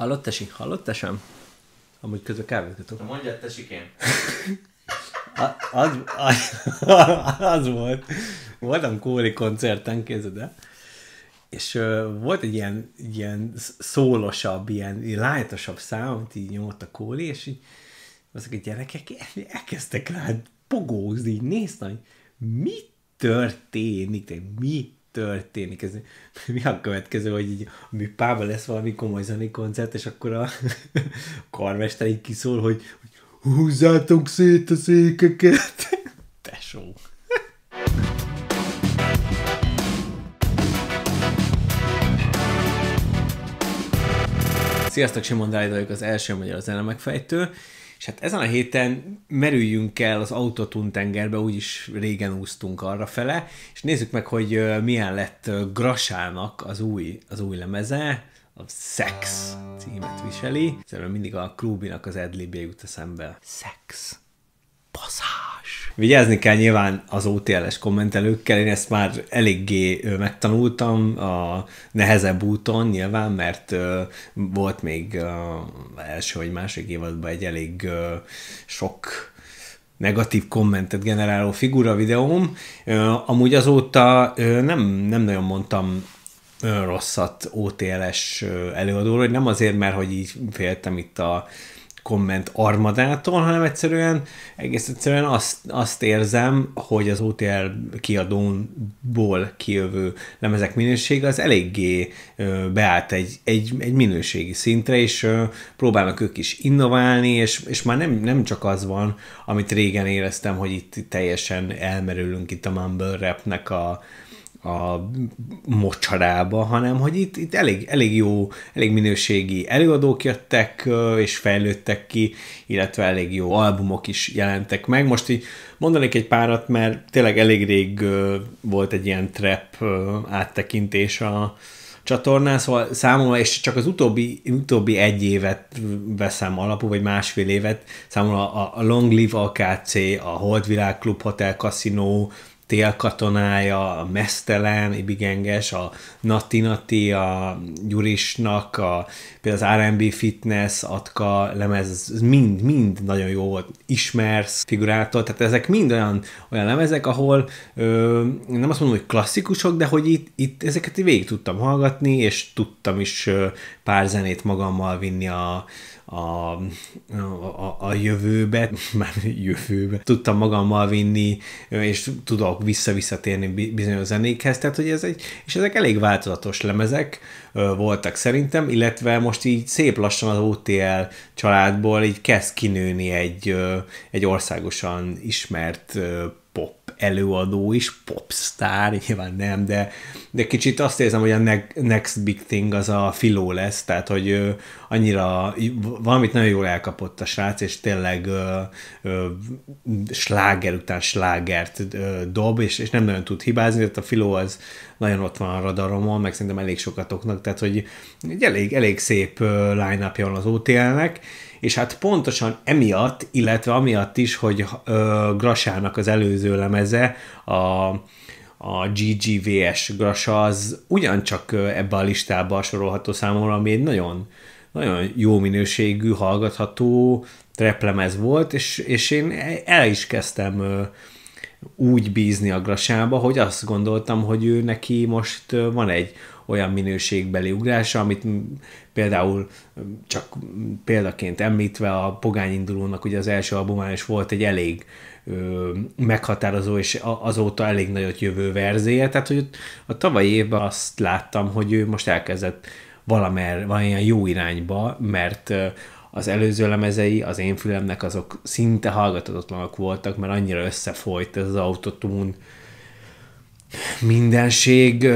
Hallott tesi? Hallott tesem? Amúgy közben kávézgatok. Mondjad tesikén. A- az, az, az volt. Voltam Kóri koncerten, képzeld el. És uh, volt egy ilyen, ilyen szólosabb, ilyen, ilyen lájtosabb szám, amit így nyomott a Kóri, és így azok a gyerekek elkezdtek rá pogózni, így néztem, hogy mi történik, de mi történik. Ez, mi a következő, hogy így a műpában lesz valami komoly zenei koncert, és akkor a karmester így kiszól, hogy, hogy húzzátok szét a székeket. Tesó. Sziasztok, Simon Dávid vagyok, az első magyar fejtő és hát ezen a héten merüljünk el az autotun tengerbe, úgyis régen úsztunk arra fele, és nézzük meg, hogy milyen lett Grasának az új, az új lemeze, a Sex címet viseli. Szerintem mindig a Krúbinak az Edlibé jut eszembe. Sex. Passzás. Vigyázni kell nyilván az OTL-es kommentelőkkel, én ezt már eléggé megtanultam a nehezebb úton nyilván, mert volt még első vagy másik évadban egy elég sok negatív kommentet generáló figura videóm. Amúgy azóta nem, nem nagyon mondtam rosszat OTL-es előadóról, hogy nem azért, mert hogy így féltem itt a komment armadától, hanem egyszerűen, egész egyszerűen azt, azt érzem, hogy az OTL kiadónból kijövő lemezek minősége az eléggé beállt egy, egy, egy minőségi szintre, és próbálnak ők is innoválni, és, és már nem, nem csak az van, amit régen éreztem, hogy itt teljesen elmerülünk itt a mumble rapnek a, a mocsarába, hanem hogy itt, itt elég, elég jó, elég minőségi előadók jöttek és fejlődtek ki, illetve elég jó albumok is jelentek meg. Most így mondanék egy párat, mert tényleg elég rég volt egy ilyen trap áttekintés a csatornán, szóval számomra, és csak az utóbbi, utóbbi egy évet veszem alapul, vagy másfél évet, számomra a, Long Live AKC, a Holdvilág Club Hotel Casino, télkatonája, a mesztelen, ibigenges, a natinati, a gyurisnak, a, például az R&B fitness, atka, lemez, ez mind, mind nagyon jó volt, ismersz figurától, tehát ezek mind olyan, olyan lemezek, ahol ö, nem azt mondom, hogy klasszikusok, de hogy itt, itt ezeket végig tudtam hallgatni, és tudtam is ö, pár zenét magammal vinni a, a, a, a jövőbe, már jövőbe tudtam magammal vinni, és tudok vissza-visszatérni bizonyos zenékhez, tehát hogy ez egy, és ezek elég változatos lemezek voltak szerintem, illetve most így szép lassan az OTL családból így kezd kinőni egy, egy országosan ismert pop előadó is, popstar, nyilván nem, de, de kicsit azt érzem, hogy a next big thing az a filó lesz, tehát hogy annyira valamit nagyon jól elkapott a srác, és tényleg ö, ö, sláger után slágert ö, dob, és, és nem nagyon tud hibázni, tehát a filó az nagyon ott van a radaromon, meg szerintem elég sokatoknak, tehát hogy egy elég, elég szép line van az OTL-nek, és hát pontosan emiatt, illetve amiatt is, hogy ö, Grasának az előző lemeze, a, a GGVS Grasa, az ugyancsak ebbe a listába sorolható számomra, ami egy nagyon, nagyon jó minőségű, hallgatható treplemez volt, és, és én el is kezdtem ö, úgy bízni a Grasába, hogy azt gondoltam, hogy ő neki most van egy olyan minőségbeli ugrása, amit például csak példaként említve a Pogány indulónak ugye az első albumán is volt egy elég ö, meghatározó és azóta elég nagyot jövő verzéje, tehát hogy a tavalyi évben azt láttam, hogy ő most elkezdett valamer, valamilyen jó irányba, mert az előző lemezei az én fülemnek azok szinte hallgatatatlanok voltak, mert annyira összefolyt ez az autotune mindenség,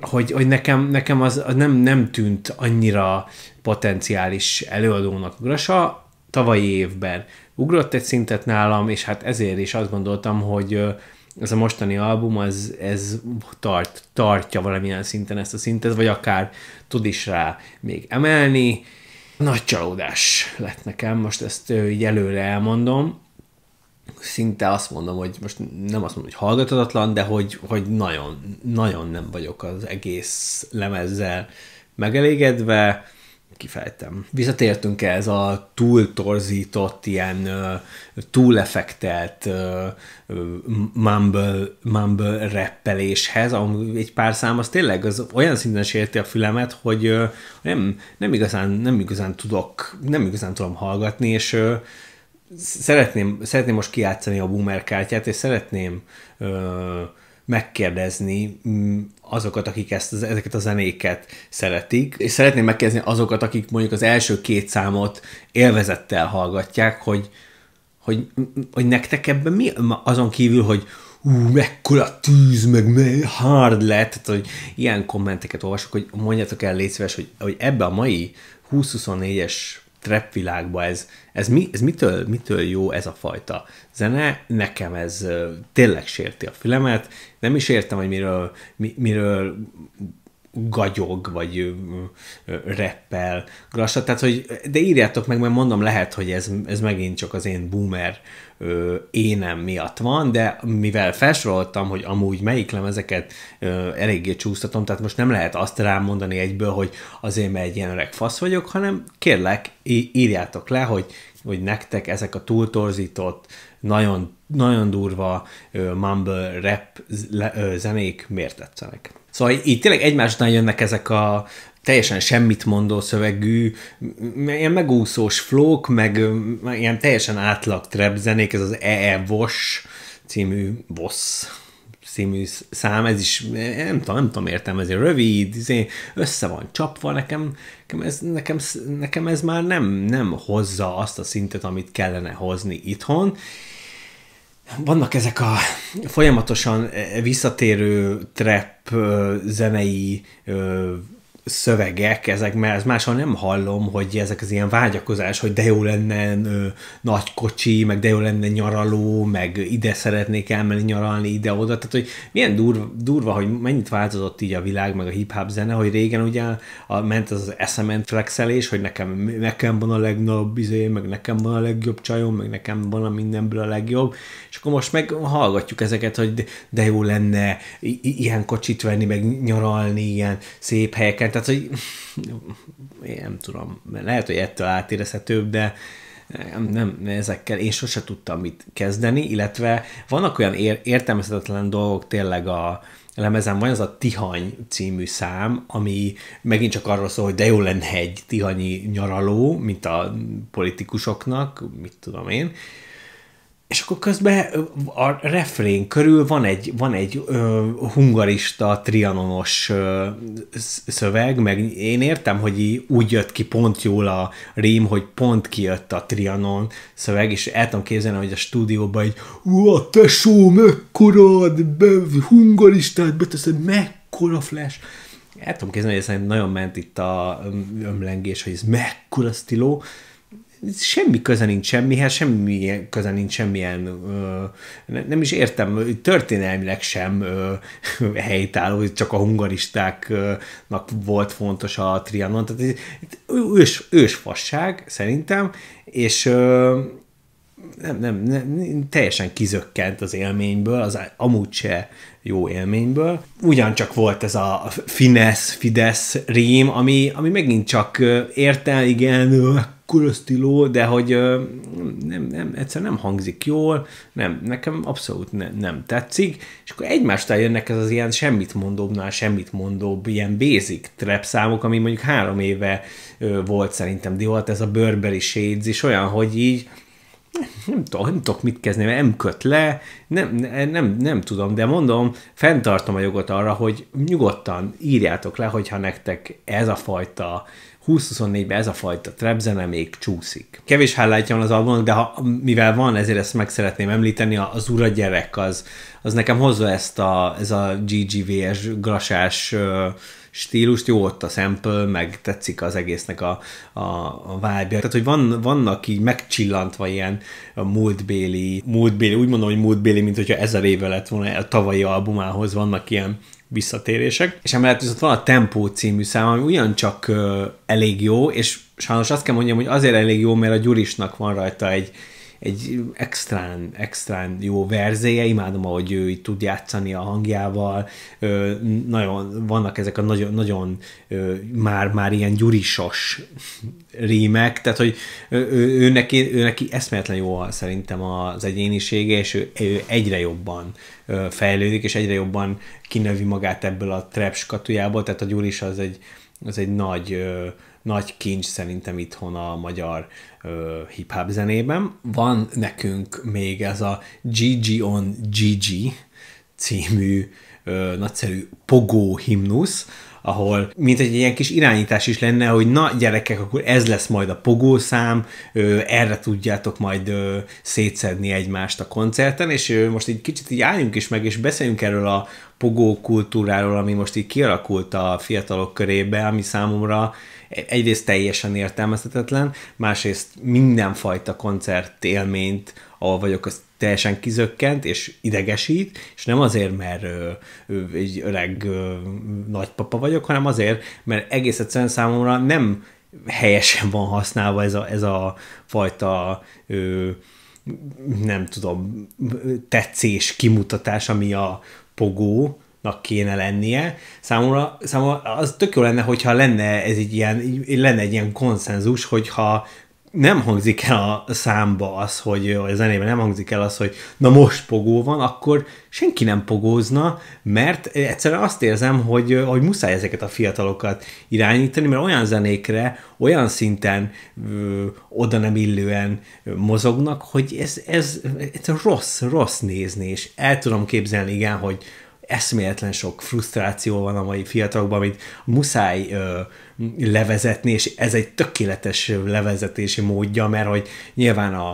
hogy, hogy nekem, nekem az, nem, nem tűnt annyira potenciális előadónak ugrasa tavalyi évben. Ugrott egy szintet nálam, és hát ezért is azt gondoltam, hogy ez a mostani album, az, ez tart, tartja valamilyen szinten ezt a szintet, vagy akár tud is rá még emelni. Nagy csalódás lett nekem, most ezt így előre elmondom szinte azt mondom, hogy most nem azt mondom, hogy hallgatatlan, de hogy, hogy nagyon, nagyon nem vagyok az egész lemezzel megelégedve kifejtem. Visszatértünk ez a túl torzított, ilyen túl effektelt mumble, mumble rappeléshez, egy pár szám az tényleg az olyan szinten sérti a fülemet, hogy nem, nem, igazán, nem igazán tudok, nem igazán tudom hallgatni, és szeretném, szeretném most kiátszani a boomer kártyát, és szeretném ö, megkérdezni mm, azokat, akik ezt, ezeket a zenéket szeretik, és szeretném megkérdezni azokat, akik mondjuk az első két számot élvezettel hallgatják, hogy, hogy, hogy nektek ebben mi, azon kívül, hogy ú, mekkora tűz, meg mely? hard lett, tehát, hogy ilyen kommenteket olvasok, hogy mondjátok el, légy szíves, hogy, hogy ebbe a mai 20-24-es trap világba ez, ez, mi, ez mitől, mitől jó ez a fajta zene? Nekem ez tényleg sérti a filmet, nem is értem, hogy miről, mi, miről gagyog, vagy reppel, grassa, tehát hogy, de írjátok meg, mert mondom, lehet, hogy ez, ez megint csak az én boomer ö, énem miatt van, de mivel felsoroltam, hogy amúgy melyik lemezeket ö, eléggé csúsztatom, tehát most nem lehet azt rám mondani egyből, hogy azért, mert egy ilyen öreg fasz vagyok, hanem kérlek, írjátok le, hogy, hogy nektek ezek a túltorzított, nagyon, nagyon durva ö, mumble rap zenék miért tetszenek. Szóval így tényleg egymás után jönnek ezek a teljesen semmit mondó szövegű, ilyen megúszós flók, meg ilyen teljesen átlag trap zenék, ez az EE e Vos című boss című szám, ez is, nem tudom, nem tudom értem, ez rövid, izé, össze van csapva, nekem, nekem, ez, nekem, nekem ez már nem, nem hozza azt a szintet, amit kellene hozni itthon, vannak ezek a folyamatosan eh, visszatérő trap eh, zenei eh, szövegek, ezek, mert ez máshol nem hallom, hogy ezek az ilyen vágyakozás, hogy de jó lenne ö, nagy kocsi, meg de jó lenne nyaraló, meg ide szeretnék elmenni nyaralni, ide-oda. Tehát, hogy milyen durva, durva, hogy mennyit változott így a világ, meg a hip-hop zene, hogy régen ugye a, ment az, az SMN flexelés, hogy nekem, nekem van a legnagyobb izé, meg nekem van a legjobb csajom, meg nekem van a mindenből a legjobb, és akkor most meg hallgatjuk ezeket, hogy de, de jó lenne i- ilyen kocsit venni, meg nyaralni, ilyen szép helyeket, tehát hogy én nem tudom, lehet, hogy ettől átérezhetőbb, de nem, nem ezekkel én sose tudtam mit kezdeni, illetve vannak olyan ér- értelmezhetetlen dolgok tényleg a, lemezem, van ez a Tihany című szám, ami megint csak arról szól, hogy de jó lenne egy tihanyi nyaraló, mint a politikusoknak, mit tudom én, és akkor közben a refrén körül van egy, van egy ö, hungarista, trianonos ö, szöveg, meg én értem, hogy úgy jött ki pont jól a rím, hogy pont kijött a trianon szöveg, és el tudom képzelni, hogy a stúdióban egy a tesó, mekkorad, be, hungaristát beteszed, mekkora flash. El tudom képzelni, hogy ez nagyon ment itt a ömlengés, hogy ez mekkora stiló, semmi köze nincs semmihez, semmi köze nincs semmilyen, ö, nem is értem, történelmileg sem ö, helytálló, hogy csak a hungaristáknak volt fontos a trianon, tehát ős, ős fasság szerintem, és ö, nem, nem, nem, teljesen kizökkent az élményből, az amúgy se jó élményből. Ugyancsak volt ez a finesz, fidesz rím, ami, ami megint csak érte, igen, kurösztiló, de hogy nem, nem, egyszer nem hangzik jól, nem, nekem abszolút ne, nem tetszik, és akkor egymástán jönnek ez az ilyen semmit mondóbbnál semmit mondóbb, ilyen basic trap számok, ami mondjuk három éve volt szerintem divat, ez a Burberry Shades, is olyan, hogy így nem tudom, nem tudok mit kezdeni, mert nem köt le, nem, nem, nem tudom, de mondom, fenntartom a jogot arra, hogy nyugodtan írjátok le, hogyha nektek ez a fajta 2024-ben ez a fajta trap zene még csúszik. Kevés hálátja van az albumnak, de ha, mivel van, ezért ezt meg szeretném említeni, az ura gyerek az, az nekem hozza ezt a, ez a GGVS grasás stílust, jó ott a sample, meg tetszik az egésznek a, a, a vibe -ja. Tehát, hogy van, vannak így megcsillantva ilyen múltbéli, múltbéli, úgy mondom, hogy múltbéli, mint hogyha ezer éve lett volna a tavalyi albumához, vannak ilyen visszatérések. És emellett viszont van a Tempó című szám, ami ugyancsak elég jó, és sajnos azt kell mondjam, hogy azért elég jó, mert a Gyurisnak van rajta egy egy extrán, extrán jó verzéje, imádom, ahogy ő így tud játszani a hangjával, ö, nagyon, vannak ezek a nagyon, nagyon ö, már, már ilyen gyurisos rímek, tehát hogy ő, ő, ő, neki, ő neki eszméletlen jó szerintem az egyénisége, és ő, ő egyre jobban ö, fejlődik, és egyre jobban kinövi magát ebből a trap skatujából, tehát a Gyuris az egy, az egy nagy ö, nagy kincs szerintem itthon a magyar ö, hip-hop zenében. Van nekünk még ez a GG on GG című ö, nagyszerű pogó himnusz, ahol mint egy ilyen kis irányítás is lenne, hogy na gyerekek, akkor ez lesz majd a pogószám, ö, erre tudjátok majd ö, szétszedni egymást a koncerten, és ö, most egy kicsit így álljunk is meg, és beszéljünk erről a pogó kultúráról, ami most így kialakult a fiatalok körébe, ami számomra egyrészt teljesen értelmezhetetlen, másrészt mindenfajta koncert élményt, ahol vagyok, az teljesen kizökkent és idegesít, és nem azért, mert ö, ö, egy öreg ö, nagypapa vagyok, hanem azért, mert egész egyszerűen számomra nem helyesen van használva ez a, ez a fajta ö, nem tudom, tetszés, kimutatás, ami a pogó, nak kéne lennie. Számomra, számomra az tök jó lenne, hogyha lenne ez így ilyen, lenne egy ilyen konszenzus, hogyha nem hangzik el a számba az, hogy a zenében nem hangzik el az, hogy na most pogó van, akkor senki nem pogózna, mert egyszerűen azt érzem, hogy, hogy muszáj ezeket a fiatalokat irányítani, mert olyan zenékre, olyan szinten ö, oda nem illően mozognak, hogy ez, ez, ez rossz, rossz nézni, és el tudom képzelni, igen, hogy eszméletlen sok frusztráció van a mai fiatalokban, amit muszáj ö, levezetni, és ez egy tökéletes levezetési módja, mert hogy nyilván a,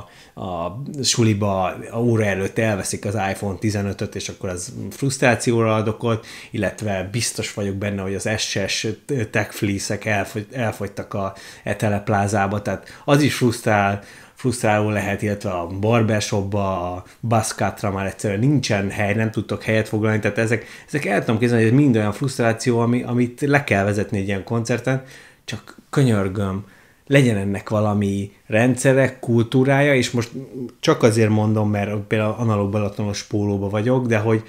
a suliba a óra előtt elveszik az iPhone 15-öt, és akkor az frusztrációra ad okot, illetve biztos vagyok benne, hogy az SS tech fleece elfogy, elfogytak a eteleplázába, tehát az is frusztrál, frusztráló lehet, illetve a barbershopba, a baszkátra már egyszerűen nincsen hely, nem tudtok helyet foglalni, tehát ezek, ezek el tudom képzelni, hogy ez mind olyan frusztráció, ami, amit le kell vezetni egy ilyen koncerten, csak könyörgöm, legyen ennek valami rendszere, kultúrája, és most csak azért mondom, mert például analóg balatonos pólóba vagyok, de hogy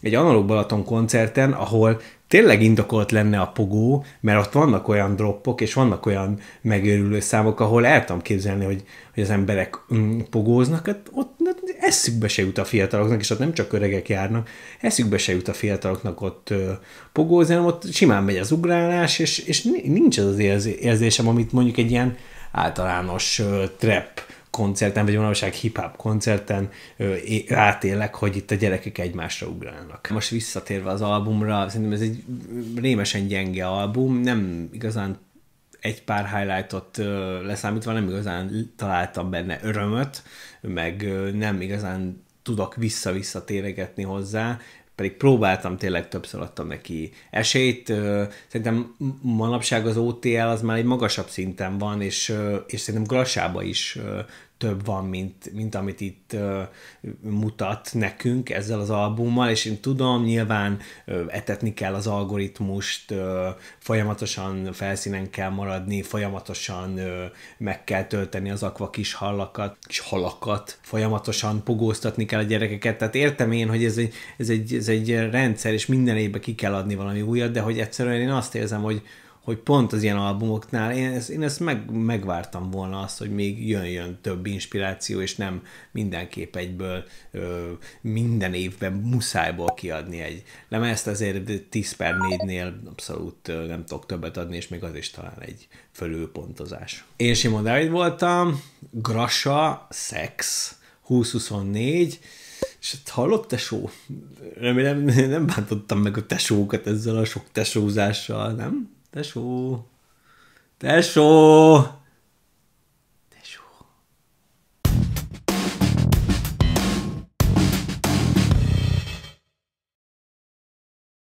egy analóg Balaton koncerten, ahol tényleg indokolt lenne a pogó, mert ott vannak olyan droppok, és vannak olyan megőrülő számok, ahol el tudom képzelni, hogy, hogy az emberek mm, pogóznak, hát ott hát eszükbe se jut a fiataloknak, és ott nem csak öregek járnak, eszükbe se jut a fiataloknak ott ö, pogózni, hanem ott simán megy az ugrálás, és, és nincs az az érzésem, amit mondjuk egy ilyen általános ö, trap koncerten, vagy valóság hip-hop koncerten átélek, hogy itt a gyerekek egymásra ugrálnak. Most visszatérve az albumra, szerintem ez egy rémesen gyenge album, nem igazán egy pár highlightot leszámítva nem igazán találtam benne örömöt, meg nem igazán tudok vissza-vissza téregetni hozzá, pedig próbáltam, tényleg többször adtam neki esélyt. Szerintem manapság az OTL az már egy magasabb szinten van, és, és szerintem Grasába is több van, mint, mint amit itt uh, mutat nekünk ezzel az albummal, és én tudom, nyilván uh, etetni kell az algoritmust, uh, folyamatosan felszínen kell maradni, folyamatosan uh, meg kell tölteni az akva kis hallakat, kis halakat, folyamatosan pogóztatni kell a gyerekeket, tehát értem én, hogy ez egy, ez egy, ez egy rendszer, és minden évben ki kell adni valami újat, de hogy egyszerűen én azt érzem, hogy, hogy pont az ilyen albumoknál én ezt, én ezt meg, megvártam volna azt, hogy még jön-jön több inspiráció, és nem mindenképp egyből ö, minden évben muszájból kiadni egy lemezt, azért 10 per 4-nél abszolút ö, nem tudok többet adni, és még az is talán egy fölülpontozás. Én Simon David voltam, Grasa, Sex, 2024, és hát hallott tesó? Remélem nem bántottam meg a tesókat ezzel a sok tesózással, nem? Der Schuh. Der Schuh.